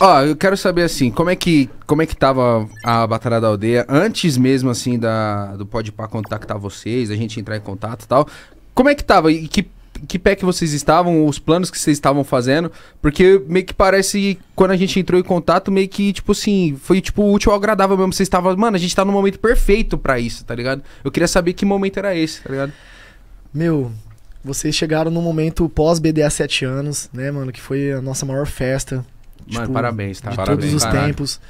Ó, eu quero saber assim, como é que como é que tava a Batalha da Aldeia antes mesmo assim da do Pode Podpah contactar vocês, a gente entrar em contato e tal. Como é que tava e que que pé que vocês estavam, os planos que vocês estavam fazendo, porque meio que parece quando a gente entrou em contato, meio que, tipo assim, foi tipo útil ou agradável mesmo. Vocês estavam, mano, a gente tá no momento perfeito para isso, tá ligado? Eu queria saber que momento era esse, tá ligado? Meu, vocês chegaram no momento pós-BDA 7 anos, né, mano, que foi a nossa maior festa. Mano, tipo, parabéns, tá? De parabéns, todos os tempos.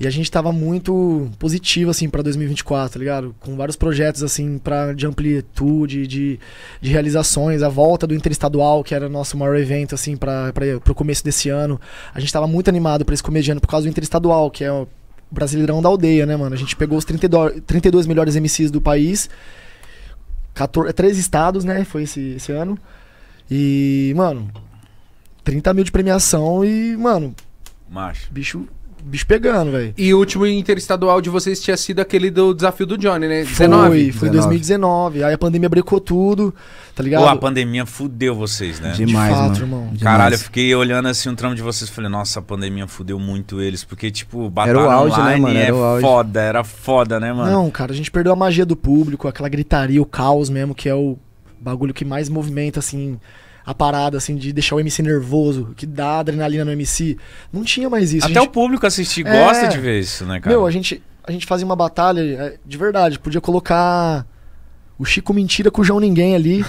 E a gente tava muito positivo, assim, pra 2024, tá ligado? Com vários projetos, assim, pra, de amplitude, de, de realizações. A volta do Interestadual, que era nosso maior evento, assim, pra, pra, pro começo desse ano. A gente tava muito animado pra esse comediante por causa do Interestadual, que é o brasileirão da aldeia, né, mano? A gente pegou os 32, 32 melhores MCs do país. 14, três estados, né? Foi esse, esse ano. E, mano, 30 mil de premiação e, mano. Macho. Bicho bicho pegando, velho. E o último interestadual de vocês tinha sido aquele do desafio do Johnny, né? 19? Foi, foi em 2019. Aí a pandemia brecou tudo, tá ligado? Pô, a pandemia fudeu vocês, né? Demais, de fato, mano. irmão. Demais. Caralho, eu fiquei olhando assim um tramo de vocês e falei, nossa, a pandemia fudeu muito eles, porque, tipo, batalha era o né, online né, mano? Era é foda, era foda, né, mano? Não, cara, a gente perdeu a magia do público, aquela gritaria, o caos mesmo, que é o bagulho que mais movimenta, assim, a parada, assim, de deixar o MC nervoso, que dá adrenalina no MC. Não tinha mais isso. Até gente... o público assistir é... gosta de ver isso, né, cara? Meu, a gente, a gente fazia uma batalha é, de verdade. Podia colocar o Chico Mentira com o João Ninguém ali.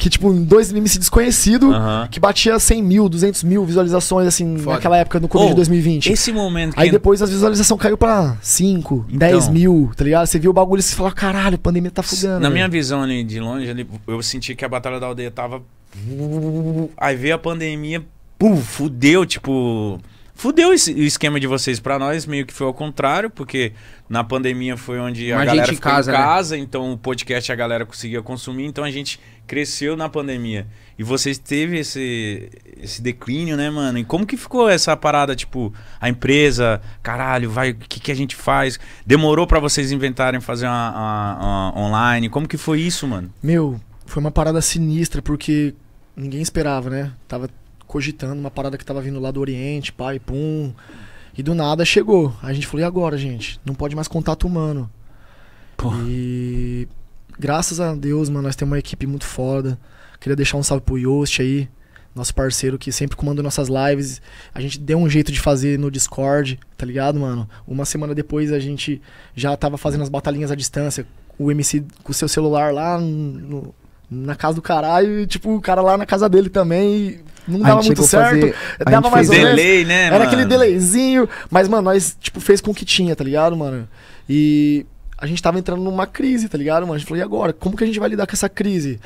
que, tipo, dois memes desconhecido, uh -huh. que batia 100 mil, 200 mil visualizações, assim, Foda. naquela época, no começo oh, de 2020. Esse momento. Aí depois a visualização caiu pra 5, então, 10 mil, tá ligado? Você viu o bagulho e você falou caralho, a pandemia tá fugando. Na minha visão ali, de longe, ali, eu senti que a Batalha da Aldeia tava. Aí veio a pandemia, pum, fudeu, tipo. Fudeu o esquema de vocês para nós, meio que foi ao contrário, porque na pandemia foi onde a galera gente ficou em casa, em né? casa né? então o podcast a galera conseguia consumir, então a gente cresceu na pandemia. E vocês teve esse, esse declínio, né, mano? E como que ficou essa parada, tipo, a empresa, caralho, vai, o que, que a gente faz? Demorou para vocês inventarem fazer uma, uma, uma online? Como que foi isso, mano? Meu, foi uma parada sinistra, porque ninguém esperava, né? Tava cogitando uma parada que tava vindo lá do Oriente, pai, pum. E do nada chegou. A gente falou, e agora, gente? Não pode mais contato humano. Porra. E graças a Deus, mano, nós temos uma equipe muito foda. Queria deixar um salve pro Yost aí, nosso parceiro que sempre comanda nossas lives. A gente deu um jeito de fazer no Discord, tá ligado, mano? Uma semana depois a gente já tava fazendo as batalhinhas à distância. O MC com o seu celular lá no, na casa do caralho e, tipo, o cara lá na casa dele também. não dava muito certo. Fazer... Dava mais ou menos. Delay, né, Era mano? aquele delayzinho. Mas, mano, nós, tipo, fez com o que tinha, tá ligado, mano? E a gente tava entrando numa crise, tá ligado, mano? A gente falou, e agora? Como que a gente vai lidar com essa crise?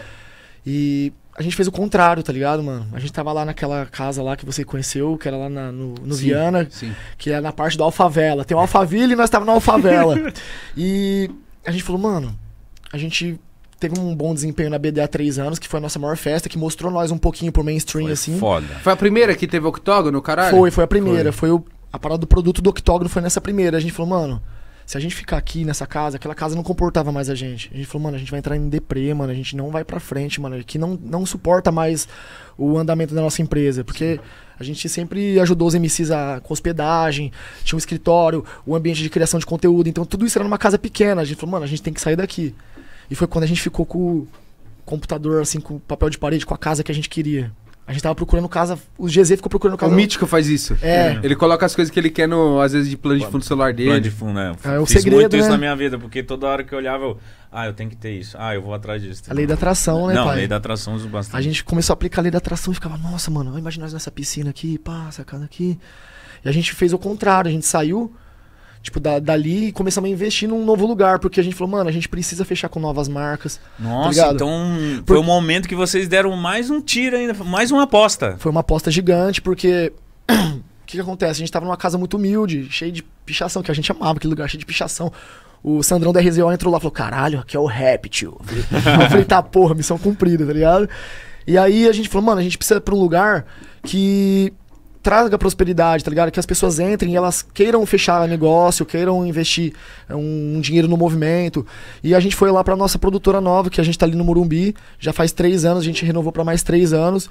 E a gente fez o contrário, tá ligado, mano? A gente tava lá naquela casa lá que você conheceu, que era lá na, no, no sim, Viana, sim. que é na parte da Alfavela. Tem o Alfaville e nós tava na Alfavela. e a gente falou, mano, a gente teve um bom desempenho na BD há três anos, que foi a nossa maior festa, que mostrou nós um pouquinho pro mainstream, foi assim. Foda. Foi a primeira que teve octógono, caralho? Foi, foi a primeira. Foi, foi o, a parada do produto do octógono foi nessa primeira. A gente falou, mano, se a gente ficar aqui nessa casa, aquela casa não comportava mais a gente. A gente falou, mano, a gente vai entrar em deprê, mano, a gente não vai pra frente, mano, que não, não suporta mais o andamento da nossa empresa, porque a gente sempre ajudou os MCs a, com hospedagem, tinha um escritório, o um ambiente de criação de conteúdo, então tudo isso era numa casa pequena. A gente falou, mano, a gente tem que sair daqui. E foi quando a gente ficou com o computador, assim, com papel de parede, com a casa que a gente queria. A gente tava procurando casa, o GZ ficou procurando casa. O Mítico faz isso. É. é. Ele coloca as coisas que ele quer, no, às vezes, de plano de fundo do celular dele. Plano de fundo, né? É, é o Fiz segredo, muito né? isso na minha vida, porque toda hora que eu olhava, eu... Ah, eu tenho que ter isso. Ah, eu vou atrás disso. A lei da atração, né, Não, pai? a lei da atração usa bastante. A gente começou a aplicar a lei da atração e ficava... Nossa, mano, imagina nós nessa piscina aqui, pá, cara aqui. E a gente fez o contrário, a gente saiu Tipo, da, dali começamos a investir num novo lugar, porque a gente falou, mano, a gente precisa fechar com novas marcas. Tá Nossa, tá então Por... foi o momento que vocês deram mais um tiro ainda, mais uma aposta. Foi uma aposta gigante, porque o que, que, acontece? A gente tava numa casa muito humilde, cheia de pichação, que a gente amava aquele lugar, cheio de pichação. O Sandrão da RZO entrou lá e falou, caralho, aqui é o rap, tio. Eu falei, tá, porra, missão cumprida, tá ligado? E aí a gente falou, mano, a gente precisa ir pra um lugar que traga prosperidade, tá ligado? Que as pessoas entrem e elas queiram fechar negócio, queiram investir é, um, dinheiro no movimento. E a gente foi lá para nossa produtora nova, que a gente tá ali no Morumbi, já faz três anos, a gente renovou para mais três anos.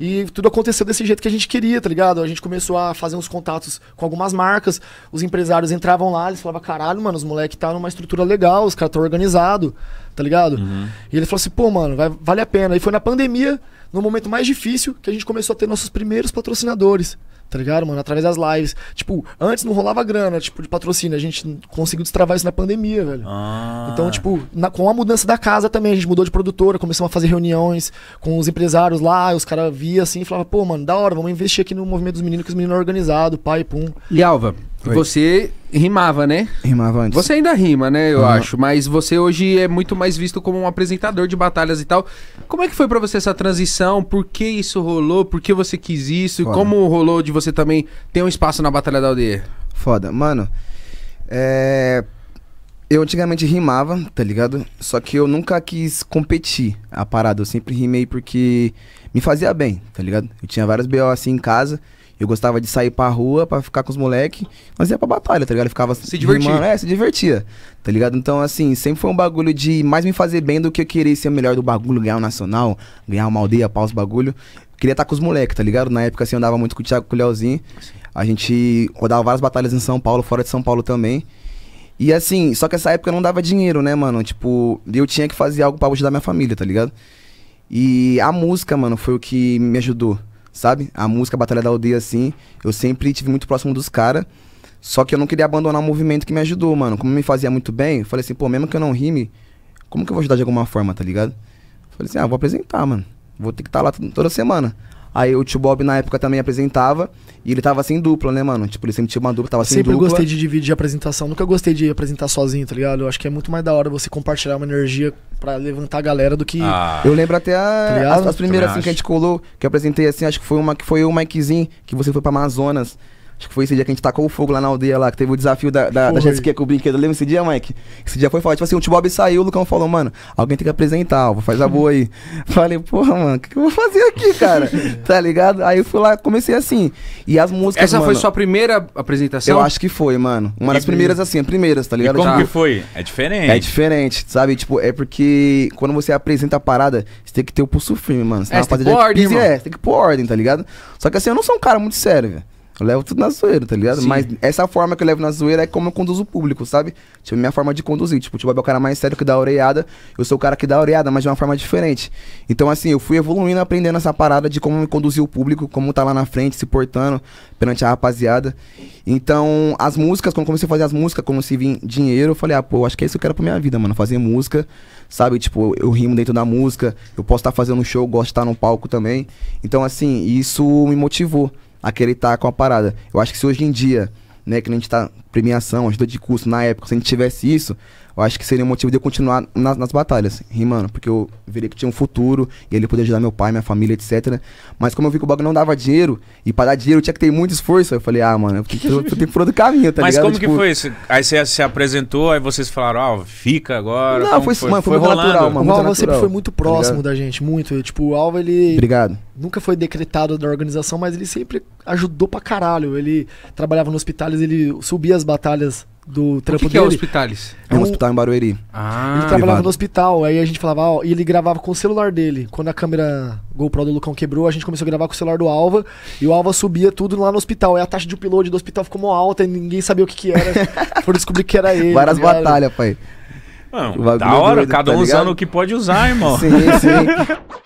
E tudo aconteceu desse jeito que a gente queria, tá ligado? A gente começou a fazer uns contatos com algumas marcas, os empresários entravam lá, eles falavam, caralho, mano, os moleques tá numa estrutura legal, os caras estão tá organizados tá ligado? Uhum. E ele falou assim, pô, mano, vai, vale a pena. E foi na pandemia, no momento mais difícil, que a gente começou a ter nossos primeiros patrocinadores. Tá ligado, mano? Através das lives. Tipo, antes não rolava grana, tipo, de patrocínio. A gente conseguiu destravar isso na pandemia, velho. Ah. Então, tipo, na, com a mudança da casa também, a gente mudou de produtora, começamos a fazer reuniões com os empresários lá, os caras via assim e falavam, pô, mano, da hora, vamos investir aqui no movimento dos meninos, que os meninos é organizado, pai, pum. E Alva, Oi. Você rimava, né? Rimava antes. Você ainda rima, né? Eu uhum. acho. Mas você hoje é muito mais visto como um apresentador de batalhas e tal. Como é que foi para você essa transição? Por que isso rolou? Por que você quis isso? Foda. Como rolou de você também ter um espaço na Batalha da Aldeia? Foda. Mano, é... eu antigamente rimava, tá ligado? Só que eu nunca quis competir a parada. Eu sempre rimei porque me fazia bem, tá ligado? Eu tinha vários BO assim em casa. Eu gostava de sair pra rua pra ficar com os moleques. Mas ia pra batalha, tá ligado? Eu ficava. Se divertia. Rimando, é, se divertia. Tá ligado? Então, assim, sempre foi um bagulho de mais me fazer bem do que eu querer ser o melhor do bagulho, ganhar o nacional, ganhar uma aldeia, pau os bagulho. Eu queria estar tá com os moleques, tá ligado? Na época, assim, eu andava muito com o Thiago, com o Leozinho. A gente rodava várias batalhas em São Paulo, fora de São Paulo também. E assim, só que essa época não dava dinheiro, né, mano? Tipo, eu tinha que fazer algo para ajudar minha família, tá ligado? E a música, mano, foi o que me ajudou sabe? A música, Batalha da Aldeia, assim, eu sempre tive muito próximo dos caras. Só que eu não queria abandonar o movimento que me ajudou, mano. Como me fazia muito bem, eu falei assim, pô, mesmo que eu não rime, como que eu vou ajudar de alguma forma, tá ligado? falei assim, ah, vou apresentar, mano. Vou ter que estar tá lá toda semana. Aí o Tio Bob na época também apresentava. E ele tava sem dupla, né, mano? Tipo, ele sempre tinha uma dupla, tava sem dupla. Sempre gostei de dividir apresentação. Nunca gostei de apresentar sozinho, tá ligado? Eu acho que é muito mais da hora você compartilhar uma energia para levantar a galera do que. Ah. Eu lembro até a, tá as, as, primeiras assim, que a gente colou, que eu apresentei assim, acho que foi uma que foi o Mikezinho, que você foi para Amazonas. Acho que foi esse dia que a gente tacou o fogo lá na aldeia lá, que teve o desafio da, da, da jet com o brinquedo. Lembra esse dia, Mike? Esse dia foi falar Tipo assim, o Bob saiu, o Lucão falou, mano, alguém tem que apresentar, ó, faz a boa aí. Falei, porra, mano, o que, que eu vou fazer aqui, cara? tá ligado? Aí eu fui lá, comecei assim. E as músicas. Essa mano, foi sua primeira apresentação? Eu acho que foi, mano. Uma das primeiras, assim, as primeiras, tá ligado? E como tipo, que foi? É diferente. É diferente, sabe? Tipo, é porque quando você apresenta a parada, você tem que ter o pulso firme, mano. Você é, tá tem, que pôr ordem, é, tem que pôr ordem, tá ligado? Só que assim, eu não sou um cara muito sério, velho. Eu levo tudo na zoeira, tá ligado? Sim. Mas essa forma que eu levo na zoeira é como eu conduzo o público, sabe? Tipo, minha forma de conduzir. Tipo, o tipo, Tio é o cara mais sério que dá oreada. Eu sou o cara que dá oreada, mas de uma forma diferente. Então, assim, eu fui evoluindo, aprendendo essa parada de como me conduzir o público, como tá lá na frente, se portando perante a rapaziada. Então, as músicas, quando comecei a fazer as músicas, como se vir dinheiro, eu falei, ah, pô, acho que é isso que eu quero pra minha vida, mano. Fazer música, sabe? Tipo, eu rimo dentro da música, eu posso estar tá fazendo um show, gosto de estar tá no palco também. Então, assim, isso me motivou a querer estar tá com a parada. Eu acho que se hoje em dia, né, que a gente tá premiação, ajuda de curso na época, se a gente tivesse isso, eu acho que seria um motivo de eu continuar nas, nas batalhas, rimando, porque eu veria que tinha um futuro, e ele poder ajudar meu pai, minha família, etc. Mas como eu vi que o bagulho não dava dinheiro, e para dar dinheiro eu tinha que ter muito esforço, eu falei, ah, mano, eu, eu tenho por o caminho, tá Mas ligado? Mas como tipo... que foi isso? Aí você se apresentou, aí vocês falaram, ó, oh, ah, fica agora. Não, foi, foi, mano, foi, foi muito rolando. natural, mano. O Alva sempre foi muito tá próximo tá da gente, muito. Tipo, o Alva, ele. Obrigado nunca foi decretado da organização, mas ele sempre ajudou pra caralho. Ele trabalhava no hospitais ele subia as batalhas do trampo o que dele. O que é hospitais? É um, um hospital em Barueri. Ah, ele trabalhava privado. no hospital, aí a gente falava, ó, e ele gravava com o celular dele. Quando a câmera GoPro do Lucão quebrou, a gente começou a gravar com o celular do Alva, e o Alva subia tudo lá no hospital. Aí a taxa de upload do hospital ficou mó alta e ninguém sabia o que, que era. Foram descobrir que era ele. Várias batalhas, pai. Não, da é hora, cada tá um tá usando o que pode usar, irmão. sim, sim.